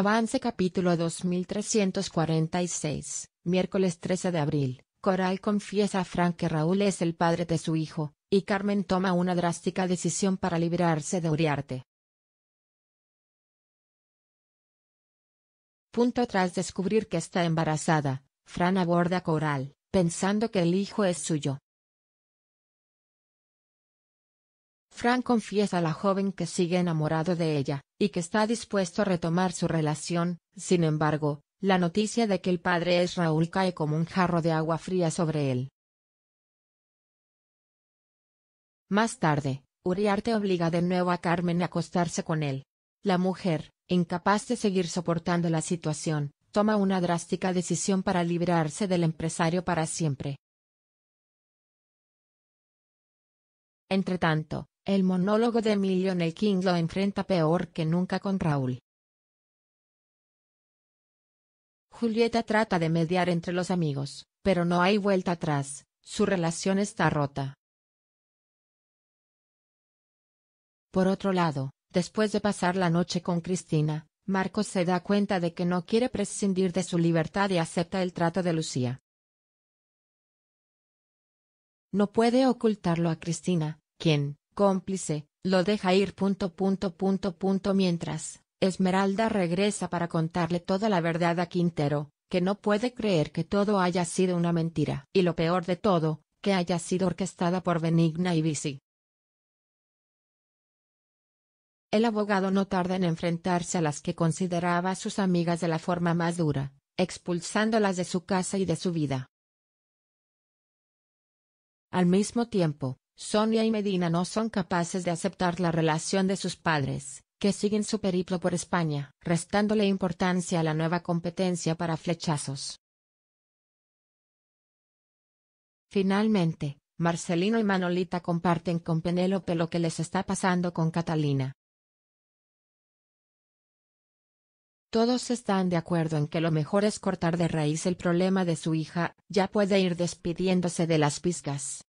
Avance capítulo 2346, miércoles 13 de abril. Coral confiesa a Fran que Raúl es el padre de su hijo, y Carmen toma una drástica decisión para librarse de Uriarte. Punto tras descubrir que está embarazada, Fran aborda a Coral, pensando que el hijo es suyo, Fran confiesa a la joven que sigue enamorado de ella, y que está dispuesto a retomar su relación, sin embargo, la noticia de que el padre es Raúl cae como un jarro de agua fría sobre él. Más tarde, Uriarte obliga de nuevo a Carmen a acostarse con él. La mujer, incapaz de seguir soportando la situación, toma una drástica decisión para librarse del empresario para siempre. Entretanto, el monólogo de Emilio King lo enfrenta peor que nunca con Raúl. Julieta trata de mediar entre los amigos, pero no hay vuelta atrás, su relación está rota. Por otro lado, después de pasar la noche con Cristina, Marcos se da cuenta de que no quiere prescindir de su libertad y acepta el trato de Lucía. No puede ocultarlo a Cristina, quien, Cómplice, lo deja ir. Punto, punto, punto, punto. Mientras, Esmeralda regresa para contarle toda la verdad a Quintero, que no puede creer que todo haya sido una mentira. Y lo peor de todo, que haya sido orquestada por Benigna y Bici. El abogado no tarda en enfrentarse a las que consideraba sus amigas de la forma más dura, expulsándolas de su casa y de su vida. Al mismo tiempo, Sonia y Medina no son capaces de aceptar la relación de sus padres, que siguen su periplo por España, restándole importancia a la nueva competencia para flechazos. Finalmente, Marcelino y Manolita comparten con Penélope lo que les está pasando con Catalina. Todos están de acuerdo en que lo mejor es cortar de raíz el problema de su hija, ya puede ir despidiéndose de las pizcas.